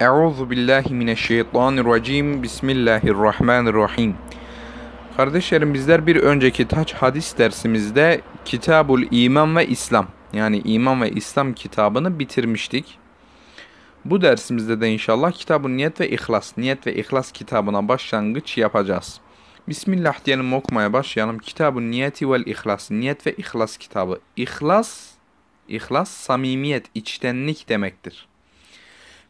Euzu billahi mineşşeytanirracim. Bismillahirrahmanirrahim. Kardeşlerim bizler bir önceki taç hadis dersimizde Kitabul İman ve İslam yani İman ve İslam kitabını bitirmiştik. Bu dersimizde de inşallah Kitabun Niyet ve İhlas, Niyet ve İhlas kitabına başlangıç yapacağız. Bismillah diyelim okumaya başlayalım. Kitabun Niyeti ve İhlas, Niyet ve İhlas kitabı. İhlas, İhlas samimiyet, içtenlik demektir.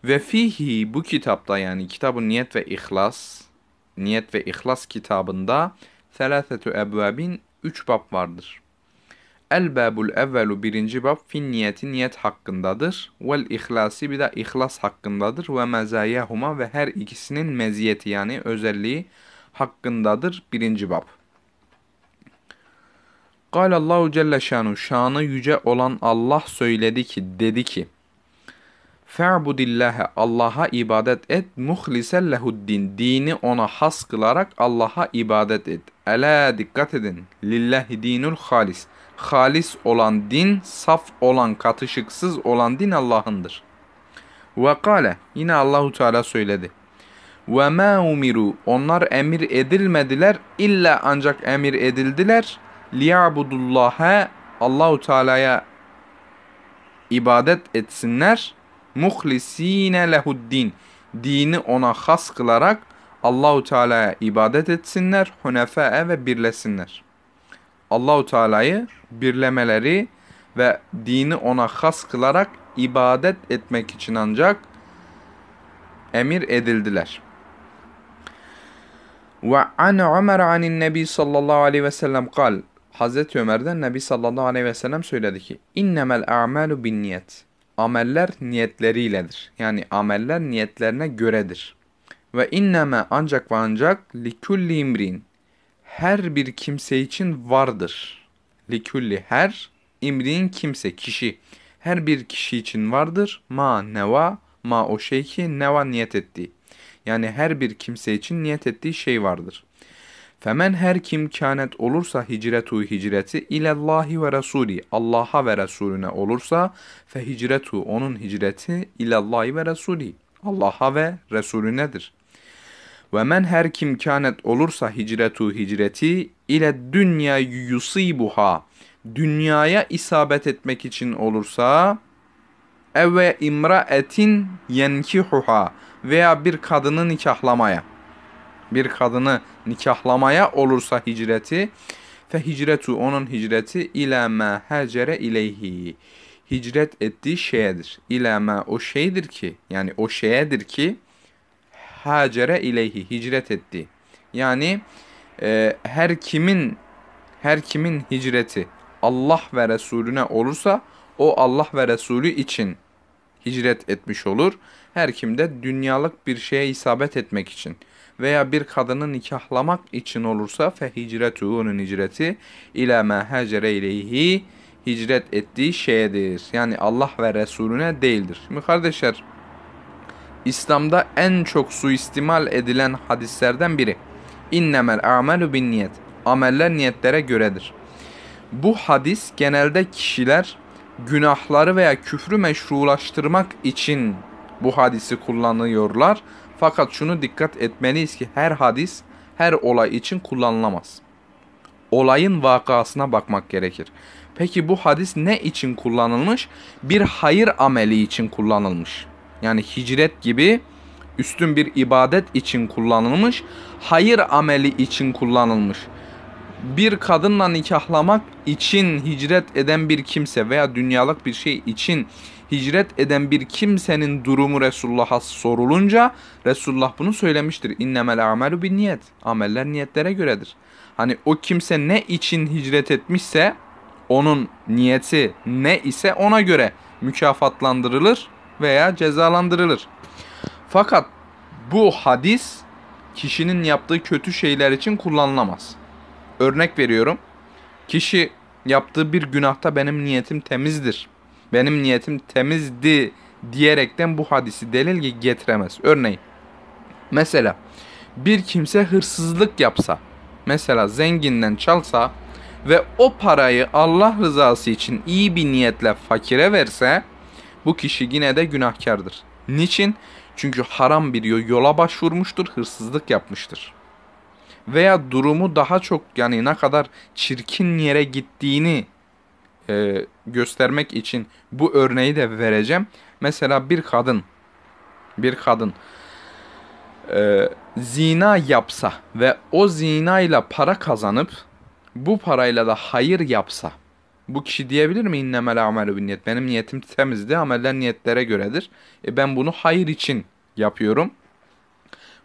Ve fihi bu kitapta yani kitabın niyet ve ihlas, niyet ve ihlas kitabında selasetü ebvabin üç bab vardır. El babul evvelu birinci bab fin niyeti niyet hakkındadır. Vel ihlasi bir de ihlas hakkındadır. Ve mezayahuma ve her ikisinin meziyeti yani özelliği hakkındadır birinci bab. Galallahu Celle Şanu, şanı yüce olan Allah söyledi ki, dedi ki, Fe'budillahe Allah'a ibadet et. Muhlisen lehuddin. Dini ona has kılarak Allah'a ibadet et. Ela dikkat edin. Lillahi dinul halis. Halis olan din, saf olan, katışıksız olan din Allah'ındır. Ve kale. Yine Allahu Teala söyledi. Ve ma umiru. Onlar emir edilmediler. illa ancak emir edildiler. Liyabudullaha. Allahu Teala'ya ibadet etsinler muhlisine lehuddin. Dini ona has kılarak Allahu Teala'ya ibadet etsinler, hunefa'e ve birlesinler. Allahu Teala'yı birlemeleri ve dini ona has kılarak ibadet etmek için ancak emir edildiler. Ve an Ömer anin Nebi sallallahu aleyhi ve sellem kal. Hazreti Ömer'den Nebi sallallahu aleyhi ve sellem söyledi ki: "İnnemel a'malu niyet." ameller niyetleriyledir. Yani ameller niyetlerine göredir. Ve inneme ancak ve ancak likulli imrin her bir kimse için vardır. Likulli her imrin kimse kişi her bir kişi için vardır. Ma neva ma o şey ki neva niyet ettiği. Yani her bir kimse için niyet ettiği şey vardır. Femen her kim kânet olursa hicretu hicreti ilallahi ve resuli Allah'a ve Resulüne olursa fe hicretu onun hicreti ilallahi ve resuli Allah'a ve Resulünedir. Ve men her kim kânet olursa hicretu hicreti ile dünya yusibuha dünyaya isabet etmek için olursa ev eve imraetin yenkihuha veya bir kadını nikahlamaya bir kadını nikahlamaya olursa hicreti fe hicretu onun hicreti ila ma hacere ileyhi hicret ettiği şeyedir. İla o şeydir ki yani o şeyedir ki hacere ileyhi hicret etti. Yani e, her kimin her kimin hicreti Allah ve Resulüne olursa o Allah ve Resulü için hicret etmiş olur. Her kimde dünyalık bir şeye isabet etmek için veya bir kadını nikahlamak için olursa fe hicretu onun hicreti ile ma hacere ileyhi hicret ettiği şeydir. Yani Allah ve Resulüne değildir. Şimdi kardeşler İslam'da en çok suistimal edilen hadislerden biri. İnnemel amelu bin niyet. Ameller niyetlere göredir. Bu hadis genelde kişiler günahları veya küfrü meşrulaştırmak için bu hadisi kullanıyorlar. Fakat şunu dikkat etmeliyiz ki her hadis her olay için kullanılamaz. Olayın vakasına bakmak gerekir. Peki bu hadis ne için kullanılmış? Bir hayır ameli için kullanılmış. Yani hicret gibi üstün bir ibadet için kullanılmış, hayır ameli için kullanılmış. Bir kadınla nikahlamak için hicret eden bir kimse veya dünyalık bir şey için hicret eden bir kimsenin durumu Resulullah'a sorulunca Resulullah bunu söylemiştir. İnnemel amelu bin niyet. Ameller niyetlere göredir. Hani o kimse ne için hicret etmişse onun niyeti ne ise ona göre mükafatlandırılır veya cezalandırılır. Fakat bu hadis kişinin yaptığı kötü şeyler için kullanılamaz. Örnek veriyorum. Kişi yaptığı bir günahta benim niyetim temizdir benim niyetim temizdi diyerekten bu hadisi delil getiremez. Örneğin mesela bir kimse hırsızlık yapsa mesela zenginden çalsa ve o parayı Allah rızası için iyi bir niyetle fakire verse bu kişi yine de günahkardır. Niçin? Çünkü haram bir yola başvurmuştur, hırsızlık yapmıştır. Veya durumu daha çok yani ne kadar çirkin yere gittiğini e, göstermek için bu örneği de vereceğim. Mesela bir kadın, bir kadın e, zina yapsa ve o zina ile para kazanıp bu parayla da hayır yapsa bu kişi diyebilir mi innemel amelü bin niyet. Benim niyetim temizdi. Ameller niyetlere göredir. E ben bunu hayır için yapıyorum.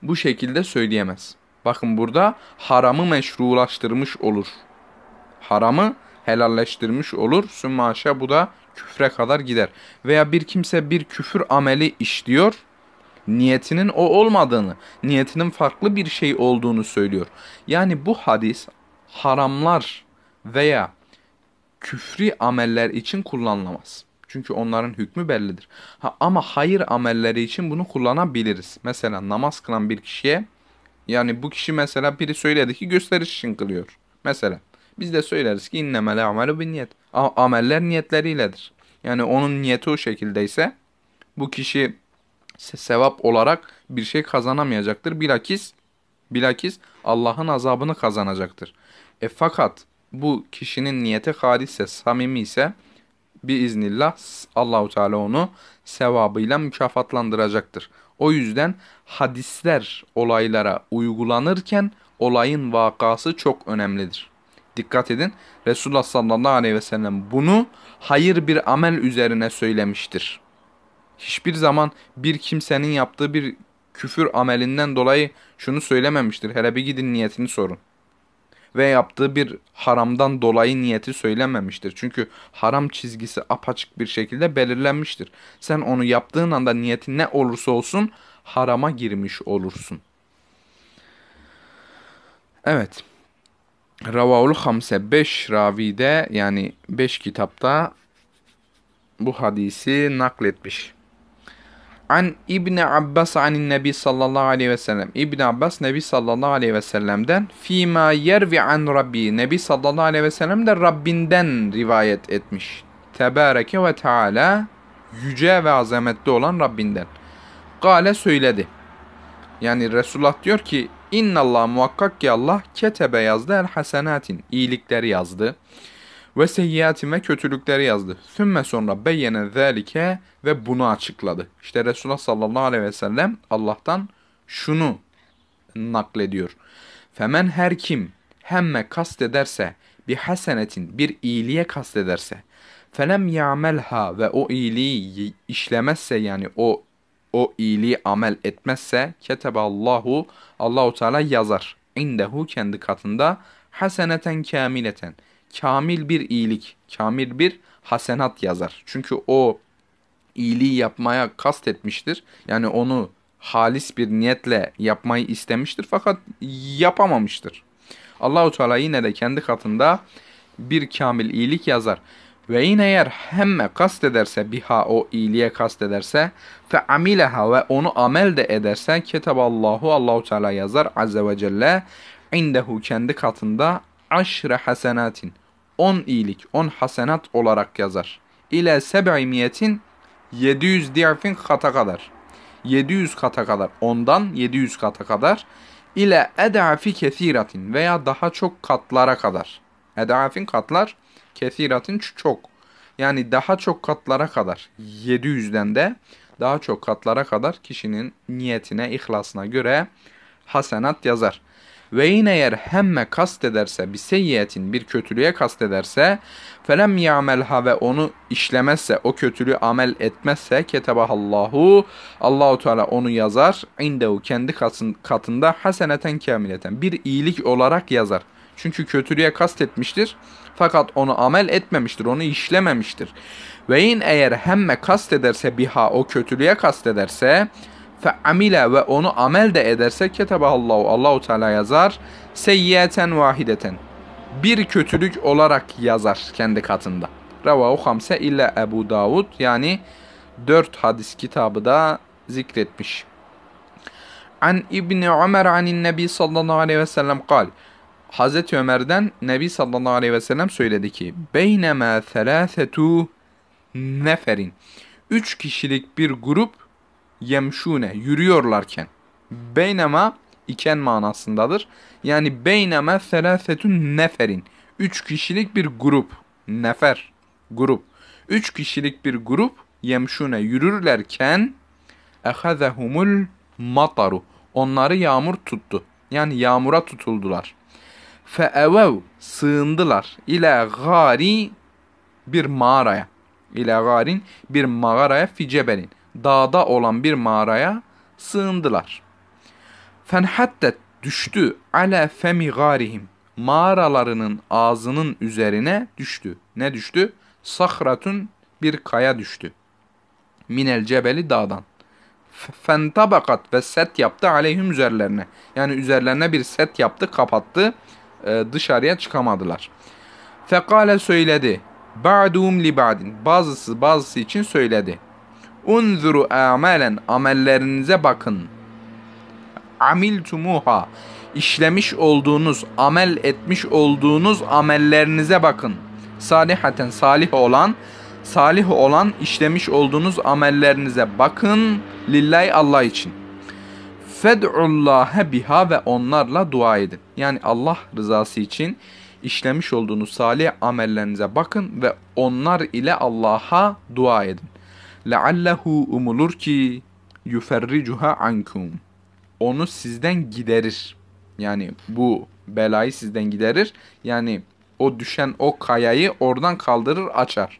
Bu şekilde söyleyemez. Bakın burada haramı meşrulaştırmış olur. Haramı helalleştirmiş olur. Sümme bu da küfre kadar gider. Veya bir kimse bir küfür ameli işliyor. Niyetinin o olmadığını, niyetinin farklı bir şey olduğunu söylüyor. Yani bu hadis haramlar veya küfri ameller için kullanılamaz. Çünkü onların hükmü bellidir. Ha, ama hayır amelleri için bunu kullanabiliriz. Mesela namaz kılan bir kişiye yani bu kişi mesela biri söyledi ki gösteriş için kılıyor. Mesela biz de söyleriz ki innemel amelu bin niyet. Ameller niyetleriyledir. Yani onun niyeti o şekildeyse bu kişi sevap olarak bir şey kazanamayacaktır. Bilakis bilakis Allah'ın azabını kazanacaktır. E fakat bu kişinin niyeti halisse, samimi ise bir biiznillah Allahu Teala onu sevabıyla mükafatlandıracaktır. O yüzden hadisler olaylara uygulanırken olayın vakası çok önemlidir. Dikkat edin. Resulullah sallallahu aleyhi ve sellem bunu hayır bir amel üzerine söylemiştir. Hiçbir zaman bir kimsenin yaptığı bir küfür amelinden dolayı şunu söylememiştir. Hele bir gidin niyetini sorun. Ve yaptığı bir haramdan dolayı niyeti söylememiştir. Çünkü haram çizgisi apaçık bir şekilde belirlenmiştir. Sen onu yaptığın anda niyetin ne olursa olsun harama girmiş olursun. Evet. Ravaul Hamse 5 ravide yani 5 kitapta bu hadisi nakletmiş. An İbni Abbas anin Nebi sallallahu aleyhi ve sellem. İbni Abbas Nebi sallallahu aleyhi ve sellem'den Fima yervi an Rabbi. Nebi sallallahu aleyhi ve sellem de Rabbinden rivayet etmiş. Tebareke ve Teala yüce ve azametli olan Rabbinden. Gale söyledi. Yani Resulullah diyor ki İnna Allah muhakkak ki Allah ketebe yazdı el hasenatin. iyilikleri yazdı. Ve seyyiatin ve kötülükleri yazdı. Sümme sonra beyene zelike ve bunu açıkladı. İşte Resulullah sallallahu aleyhi ve sellem Allah'tan şunu naklediyor. Femen her kim hemme kastederse bir hasenetin bir iyiliğe kastederse felem ya'melha ve o iyiliği işlemezse yani o o iyiliği amel etmezse keteballahu Allahu Teala yazar. İndehu kendi katında haseneten kamileten. Kamil bir iyilik, kamil bir hasenat yazar. Çünkü o iyiliği yapmaya kastetmiştir. Yani onu halis bir niyetle yapmayı istemiştir fakat yapamamıştır. Allahu Teala yine de kendi katında bir kamil iyilik yazar. Ve yine eğer hemme ederse biha o iyiliğe kastederse fe amileha ve onu amel de ederse ketaballahu Allahu Teala yazar azze ve celle indehu kendi katında aşre hasenatin on iyilik on hasenat olarak yazar. İle seb'imiyetin 700 diyafin kata kadar. 700 kata kadar. Ondan 700 kata kadar. İle edafi kethiratin veya daha çok katlara kadar. Edafin katlar Kesiratin çok. Yani daha çok katlara kadar 700'den de daha çok katlara kadar kişinin niyetine, ihlasına göre hasenat yazar. Ve yine eğer hemme kastederse, bir seyyiyetin, bir kötülüğe kastederse, felem yamelha ve onu işlemezse, o kötülüğü amel etmezse, ketebahallahu, Allahu Teala onu yazar, indehu kendi katında haseneten kamileten, bir iyilik olarak yazar. Çünkü kötülüğe kastetmiştir. Fakat onu amel etmemiştir, onu işlememiştir. Ve in eğer hemme kastederse biha o kötülüğe kastederse fe amile ve onu amel de ederse ketebahallahu Allahu Allahu Teala yazar seyyiyeten vahideten. Bir kötülük olarak yazar kendi katında. Revahu hamse illa Ebu Davud yani 4 hadis kitabı da zikretmiş. An İbni Ömer anin Nebi sallallahu aleyhi ve sellem kal. Hz. Ömer'den Nebi sallallahu aleyhi ve sellem söyledi ki Beynema thelâfetû neferin Üç kişilik bir grup yemşune yürüyorlarken Beynema iken manasındadır. Yani beyneme selâfetun neferin. Üç kişilik bir grup. Nefer. Grup. Üç kişilik bir grup yemşune yürürlerken ehazehumul mataru. Onları yağmur tuttu. Yani yağmura tutuldular. Feevev sığındılar ile gari bir mağaraya. İle garin bir mağaraya fi cebelin. Dağda olan bir mağaraya sığındılar. Fenhattet düştü ale femi garihim. Mağaralarının ağzının üzerine düştü. Ne düştü? Sahratun bir kaya düştü. Minel cebeli dağdan. Fentabakat ve set yaptı aleyhim üzerlerine. Yani üzerlerine bir set yaptı, kapattı. E, dışarıya çıkamadılar. Fekale söyledi. Ba'dum li ba'din. Bazısı bazısı için söyledi. Unzuru amelen amellerinize bakın. Amiltumuha işlemiş olduğunuz, amel etmiş olduğunuz amellerinize bakın. Salihaten salih olan, salih olan işlemiş olduğunuz amellerinize bakın lillahi Allah için.'' Fed'ullâhe biha ve onlarla dua edin. Yani Allah rızası için işlemiş olduğunuz salih amellerinize bakın ve onlar ile Allah'a dua edin. Leallehu umulur ki yuferricuha ankum. Onu sizden giderir. Yani bu belayı sizden giderir. Yani o düşen o kayayı oradan kaldırır açar.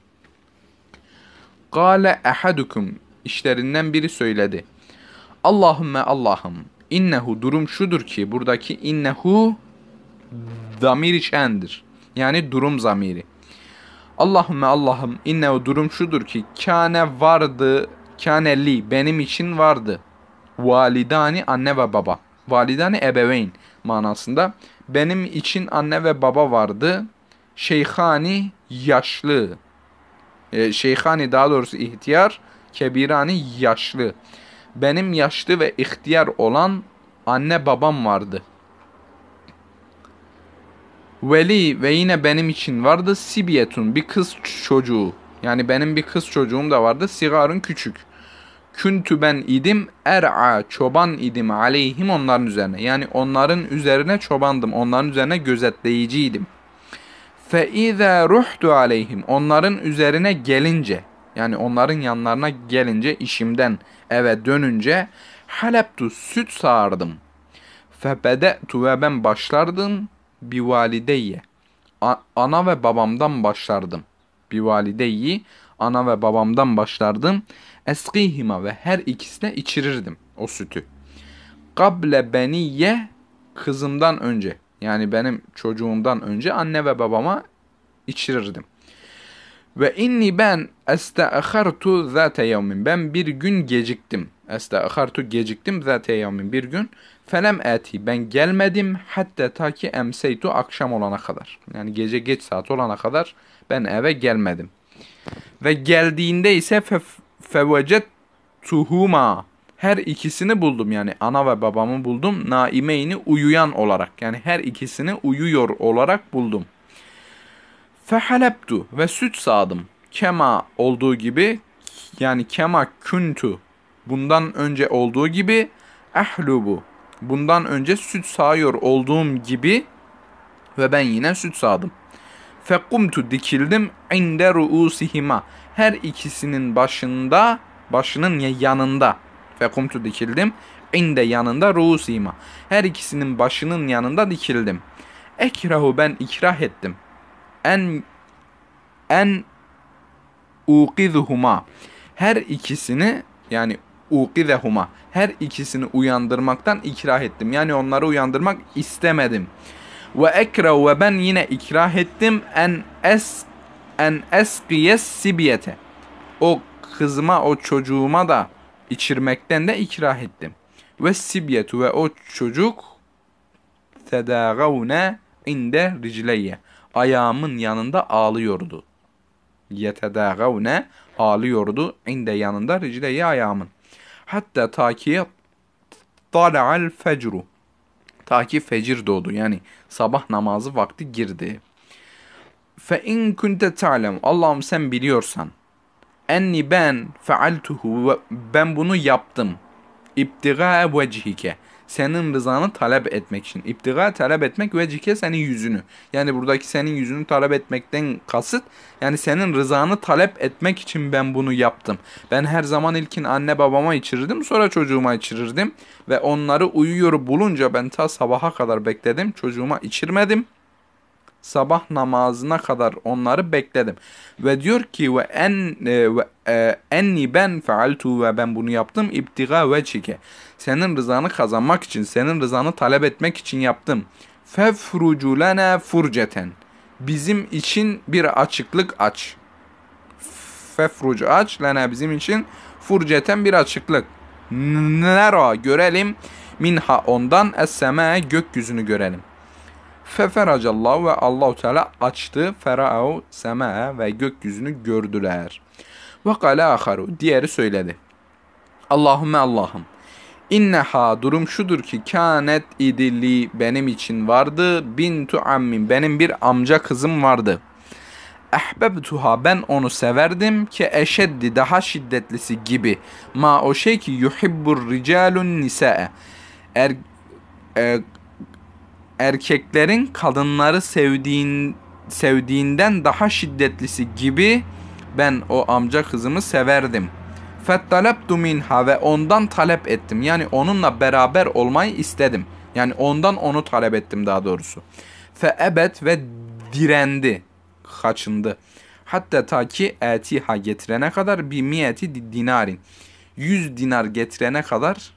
Gale ehadukum işlerinden biri söyledi. Allahümme Allah'ım innehu durum şudur ki buradaki innehu damiri şendir. Yani durum zamiri. Allahümme Allah'ım innehu durum şudur ki kâne vardı kâne benim için vardı. Validani anne ve baba. Validani ebeveyn manasında. Benim için anne ve baba vardı. Şeyhani yaşlı. Ee, şeyhani daha doğrusu ihtiyar. Kebirani yaşlı benim yaşlı ve ihtiyar olan anne babam vardı. Veli ve yine benim için vardı Sibiyetun bir kız çocuğu. Yani benim bir kız çocuğum da vardı. Sigarın küçük. Küntü ben idim er'a çoban idim aleyhim onların üzerine. Yani onların üzerine çobandım. Onların üzerine gözetleyiciydim. Fe izâ ruhtu aleyhim onların üzerine gelince yani onların yanlarına gelince işimden eve dönünce halaptu süt sağardım. Febede'tu ve ben başlardım bi valideyye. Ana ve babamdan başlardım. Bi valideyyi ana ve babamdan başlardım. Eskihima ve her ikisine içirirdim o sütü. Kable beni ye kızımdan önce yani benim çocuğumdan önce anne ve babama içirirdim. Ve inni ben estaakhartu zate yevmin. Ben bir gün geciktim. Estaakhartu geciktim zate yevmin bir gün. Felem eti. Ben gelmedim hatta ta ki emseytu akşam olana kadar. Yani gece geç saat olana kadar ben eve gelmedim. Ve geldiğinde ise fevecet tuhuma. Her ikisini buldum yani ana ve babamı buldum. Naimeyni uyuyan olarak yani her ikisini uyuyor olarak buldum. Fehaleptu ve süt sağdım. Kema olduğu gibi yani kema kuntu bundan önce olduğu gibi ehlubu bundan önce süt sağıyor olduğum gibi ve ben yine süt sağdım. Fekumtu dikildim inde ruusihima her ikisinin başında başının yanında fekumtu dikildim inde yanında ruusihima her ikisinin başının yanında dikildim. Ekrahu ben ikrah ettim en en uqidhuma her ikisini yani uqidhuma her ikisini uyandırmaktan ikrah ettim. Yani onları uyandırmak istemedim. Ve ekra ve ben yine ikrah ettim en es en eskiye sibiyete. O kızıma o çocuğuma da içirmekten de ikrah ettim. Ve sibiyetu ve o çocuk tedâgavne inde ricleyye ayağımın yanında ağlıyordu. Yetedâgavne ağlıyordu. İnde yanında ricleyi ayağımın. Hatta ta ki tala'al fecru. Ta ki fecir doğdu. Yani sabah namazı vakti girdi. Fe in kunte ta'lem. Allah'ım sen biliyorsan. Enni ben fealtuhu. Ben bunu yaptım. İbtigâe vecihike senin rızanı talep etmek için. İptiga talep etmek ve cike senin yüzünü. Yani buradaki senin yüzünü talep etmekten kasıt yani senin rızanı talep etmek için ben bunu yaptım. Ben her zaman ilkin anne babama içirirdim sonra çocuğuma içirirdim ve onları uyuyor bulunca ben ta sabaha kadar bekledim çocuğuma içirmedim sabah namazına kadar onları bekledim. Ve diyor ki ve en e, ve, e, enni ben fealtu ve ben bunu yaptım ibtiga ve çike. Senin rızanı kazanmak için, senin rızanı talep etmek için yaptım. Fefrucu lana furceten. Bizim için bir açıklık aç. Fefrucu aç lana bizim için furceten bir açıklık. Nera görelim minha ondan es gökyüzünü görelim. Feferacallahu ve Allahu Teala açtı. Ferau sema ve gökyüzünü gördüler. Ve kale aharu diğeri söyledi. Allahümme Allah'ım. İnneha durum şudur ki kânet idilli benim için vardı. Bintu ammin benim bir amca kızım vardı. Ehbebtuha ben onu severdim ki eşeddi daha şiddetlisi gibi. Ma o şey ki yuhibbur ricalun nisa'e. Er, e, erkeklerin kadınları sevdiğin sevdiğinden daha şiddetlisi gibi ben o amca kızımı severdim. Fettalebtu minha ve ondan talep ettim. Yani onunla beraber olmayı istedim. Yani ondan onu talep ettim daha doğrusu. Feebet ve direndi. Kaçındı. Hatta ta ki etiha getirene kadar bir miyeti dinarin. 100 dinar getirene kadar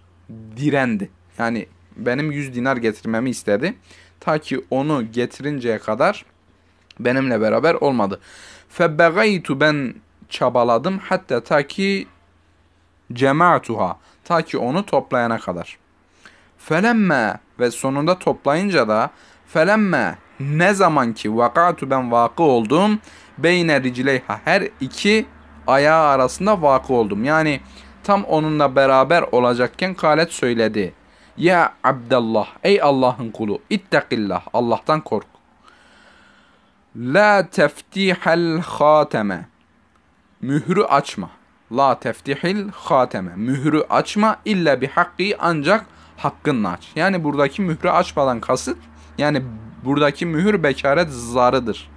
direndi. Yani benim 100 dinar getirmemi istedi. Ta ki onu getirinceye kadar benimle beraber olmadı. Febbegaytu ben çabaladım hatta ta ki cemaatuha ta ki onu toplayana kadar. Felemme ve sonunda toplayınca da felemme ne zaman ki vakatu ben vakı oldum beyne ricileyha her iki ayağı arasında vakı oldum. Yani tam onunla beraber olacakken kalet söyledi. Ya Abdallah, ey Allah'ın kulu, ittakillah, Allah'tan kork. La teftihel hateme, mührü açma. La teftihil hateme, mührü açma illa bi hakkı ancak hakkınla aç. Yani buradaki mührü açmadan kasıt, yani buradaki mühür bekaret zarıdır.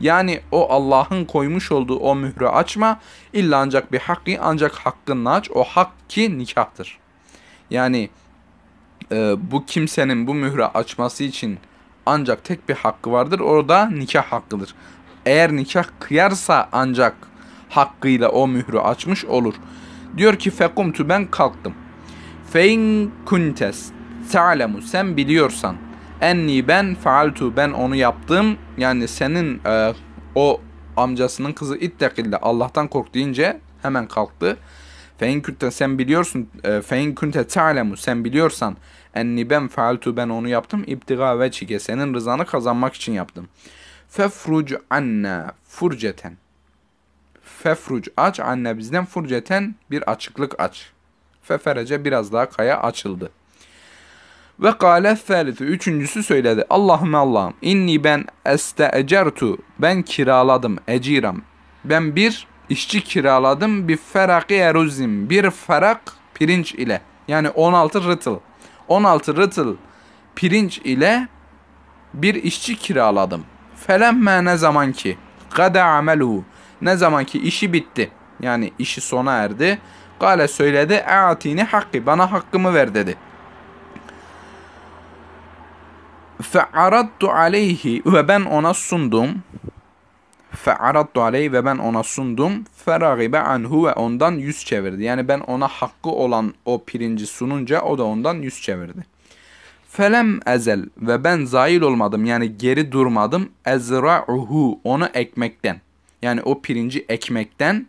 Yani o Allah'ın koymuş olduğu o mührü açma. illa ancak bir hakkı ancak hakkınla aç. O hak ki nikahtır. Yani e, bu kimsenin bu mührü açması için ancak tek bir hakkı vardır. O da nikah hakkıdır. Eğer nikah kıyarsa ancak hakkıyla o mührü açmış olur. Diyor ki fekumtu ben kalktım. Fein kuntes ta'lemu sen biliyorsan enni ben faaltu ben onu yaptım. Yani senin e, o amcasının kızı ittekille Allah'tan kork deyince hemen kalktı. Fein künte sen biliyorsun. Fein künte ta'lemu sen biliyorsan. Enni ben faaltu ben onu yaptım. İbtiga ve çike senin rızanı kazanmak için yaptım. Fefruc anna furceten. Fefruc aç anne bizden furceten bir açıklık aç. Feferece biraz daha kaya açıldı. Ve kâle thâlithu. Üçüncüsü söyledi. Allahümme Allah'ım. inni ben este esteecertu. Ben kiraladım. Eciram. Ben bir işçi kiraladım bir feraki eruzim. Bir ferak pirinç ile. Yani 16 rıtıl. 16 rıtıl pirinç ile bir işçi kiraladım. Felemme ne zaman ki gada ameluhu ne zaman ki işi bitti. Yani işi sona erdi. Gale söyledi atini hakkı bana hakkımı ver dedi. Fe'aradtu aleyhi ve ben ona sundum fe'aradtu aleyh ve ben ona sundum. Feragibe anhu ve ondan yüz çevirdi. Yani ben ona hakkı olan o pirinci sununca o da ondan yüz çevirdi. Felem ezel ve ben zail olmadım yani geri durmadım. Ezra'uhu onu ekmekten yani o pirinci ekmekten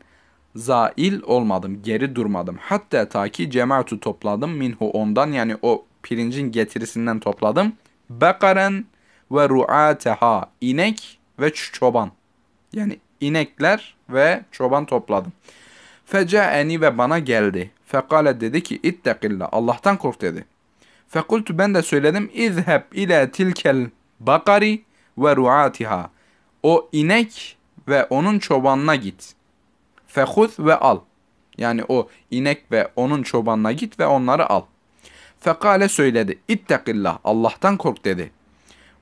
zail olmadım, geri durmadım. Hatta ta ki cemaatü topladım minhu ondan yani o pirincin getirisinden topladım. Bekaren ve ru'ateha inek ve çoban. Yani inekler ve çoban topladım. Fece'eni ve bana geldi. Fekale dedi ki ittekilla Allah'tan kork dedi. Fekultu ben de söyledim izheb ile tilkel bakari ve ruatiha. O inek ve onun çobanına git. Fehuz ve al. Yani o inek ve onun çobanına git ve onları al. Fekale söyledi. İttekillah. Allah'tan kork dedi.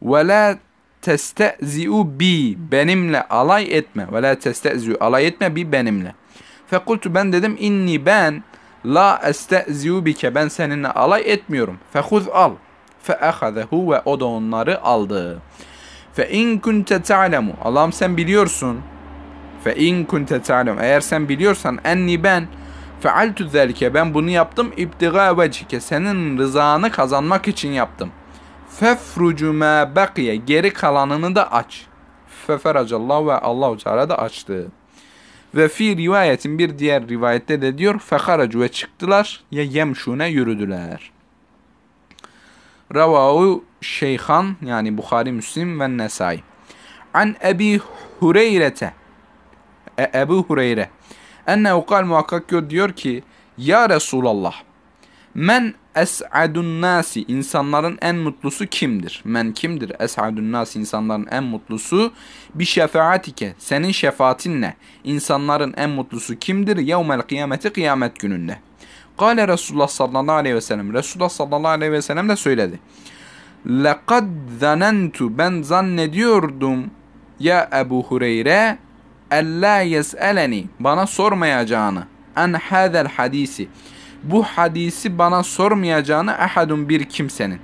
Ve la testezi'u bi benimle alay etme ve la testezi'u alay etme bi benimle. Fekultu ben dedim inni ben la estezi'u bike ben seninle alay etmiyorum. Fekuz al. Feahazehu ve o da onları aldı. Fe in kunte ta'lemu. Allah'ım sen biliyorsun. Fe in kunte ta'lem. Eğer sen biliyorsan enni ben fealtu zelike ben bunu yaptım ibtiga vecike senin rızanı kazanmak için yaptım.'' Fefrucu ma bakiye geri kalanını da aç. Feferacallahu ve Allahu Teala da açtı. Ve fi rivayetin bir diğer rivayette de diyor fekaracu ve çıktılar ya yemşune yürüdüler. Ravahu Şeyhan yani Bukhari Müslim ve Nesai. An Ebi Hureyre'te e, Ebu Hureyre ennehu kal muhakkak diyor ki Ya Resulallah men Es'adun nasi insanların en mutlusu kimdir? Men kimdir? Es'adun nasi insanların en mutlusu bi şefaatike senin şefaatinle insanların en mutlusu kimdir? Yevmel kıyameti kıyamet gününde. Kale Resulullah sallallahu aleyhi ve sellem. Resulullah sallallahu aleyhi ve sellem de söyledi. Lekad zanentu ben zannediyordum ya Ebu Hureyre elle yes'eleni bana sormayacağını en hadel hadisi bu hadisi bana sormayacağını ahadun bir kimsenin.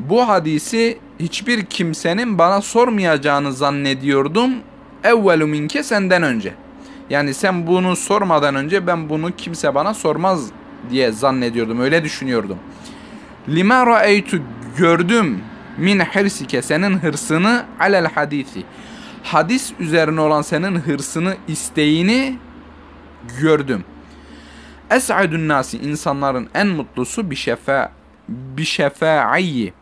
Bu hadisi hiçbir kimsenin bana sormayacağını zannediyordum. Evvelu minke senden önce. Yani sen bunu sormadan önce ben bunu kimse bana sormaz diye zannediyordum. Öyle düşünüyordum. Lima ra'eytu gördüm min hirsike senin hırsını alel hadisi. Hadis üzerine olan senin hırsını, isteğini gördüm.'' Es'adun nasi insanların en mutlusu bir şefa bir şefaayi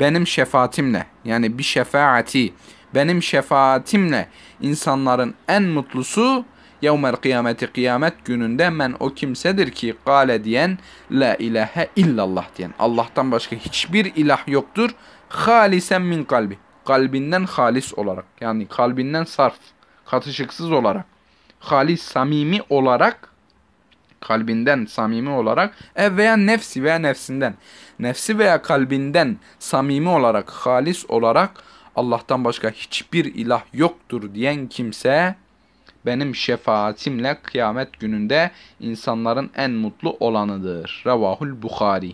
benim şefaatimle yani bir şefaati benim şefaatimle insanların en mutlusu yevmel kıyameti kıyamet gününde men o kimsedir ki gale diyen la ilahe illallah diyen Allah'tan başka hiçbir ilah yoktur halisen min kalbi kalbinden halis olarak yani kalbinden sarf katışıksız olarak halis samimi olarak kalbinden samimi olarak e veya nefsi veya nefsinden nefsi veya kalbinden samimi olarak halis olarak Allah'tan başka hiçbir ilah yoktur diyen kimse benim şefaatimle kıyamet gününde insanların en mutlu olanıdır. Revahul Bukhari.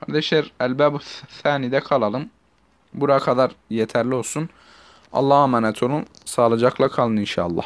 Kardeşler Elbab-ı Thani'de kalalım. Buraya kadar yeterli olsun. Allah'a emanet olun. Sağlıcakla kalın inşallah.